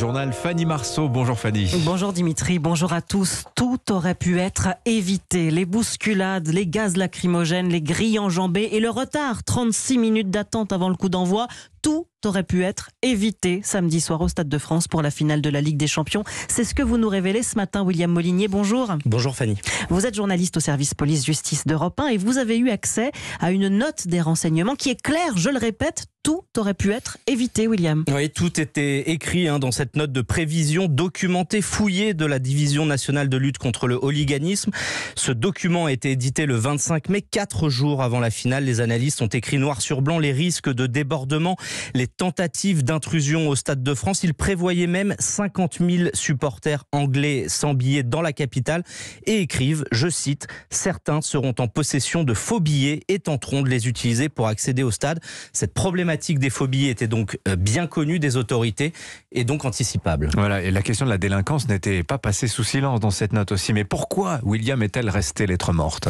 journal Fanny Marceau. Bonjour Fanny. Bonjour Dimitri, bonjour à tous. Tout aurait pu être évité. Les bousculades, les gaz lacrymogènes, les grilles enjambées et le retard. 36 minutes d'attente avant le coup d'envoi. Tout aurait pu être évité samedi soir au Stade de France pour la finale de la Ligue des Champions. C'est ce que vous nous révélez ce matin, William Molinier. Bonjour. Bonjour Fanny. Vous êtes journaliste au service police-justice d'Europe 1 et vous avez eu accès à une note des renseignements qui est claire, je le répète, tout aurait pu être évité, William. Oui, tout était écrit hein, dans cette note de prévision documentée, fouillée de la Division nationale de lutte contre le hooliganisme. Ce document a été édité le 25 mai, quatre jours avant la finale. Les analystes ont écrit noir sur blanc les risques de débordement, les tentatives d'intrusion au Stade de France. Ils prévoyaient même 50 000 supporters anglais sans billets dans la capitale et écrivent, je cite, certains seront en possession de faux billets et tenteront de les utiliser pour accéder au stade. Cette problématique thématique des phobies était donc euh, bien connue des autorités et donc anticipable. Voilà, et la question de la délinquance n'était pas passée sous silence dans cette note aussi. Mais pourquoi William est-elle restée lettre morte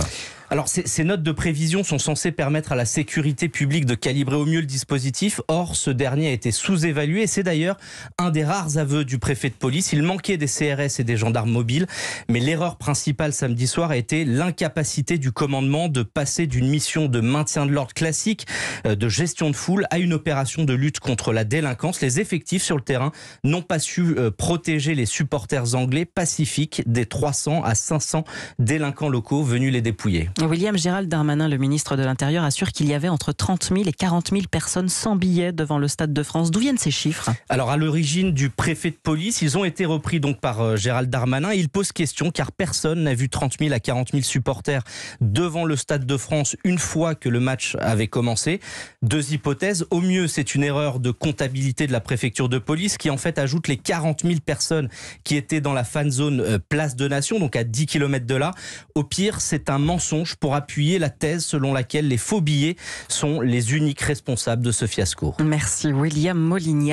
alors ces, notes de prévision sont censées permettre à la sécurité publique de calibrer au mieux le dispositif. Or, ce dernier a été sous-évalué c'est d'ailleurs un des rares aveux du préfet de police. Il manquait des CRS et des gendarmes mobiles, mais l'erreur principale samedi soir a été l'incapacité du commandement de passer d'une mission de maintien de l'ordre classique, euh, de gestion de foule, à une opération de lutte contre la délinquance. Les effectifs sur le terrain n'ont pas su euh, protéger les supporters anglais pacifiques des 300 à 500 délinquants locaux venus les dépouiller. William Gérald Darmanin, le ministre de l'Intérieur, assure qu'il y avait entre 30 000 et 40 000 personnes sans billets devant le Stade de France. D'où viennent ces chiffres Alors, à l'origine du préfet de police, ils ont été repris donc par euh, Gérald Darmanin. Il pose question car personne n'a vu 30 000 à 40 000 supporters devant le Stade de France une fois que le match avait commencé. Deux hypothèses. Au mieux, c'est une erreur de comptabilité de la préfecture de police qui en fait ajoute les 40 000 personnes qui étaient dans la fan zone euh, Place de Nation, donc à 10 km de là. Au pire, c'est un mensonge pour appuyer la thèse selon laquelle les faux billets sont les uniques responsables de ce fiasco. Merci William Molini.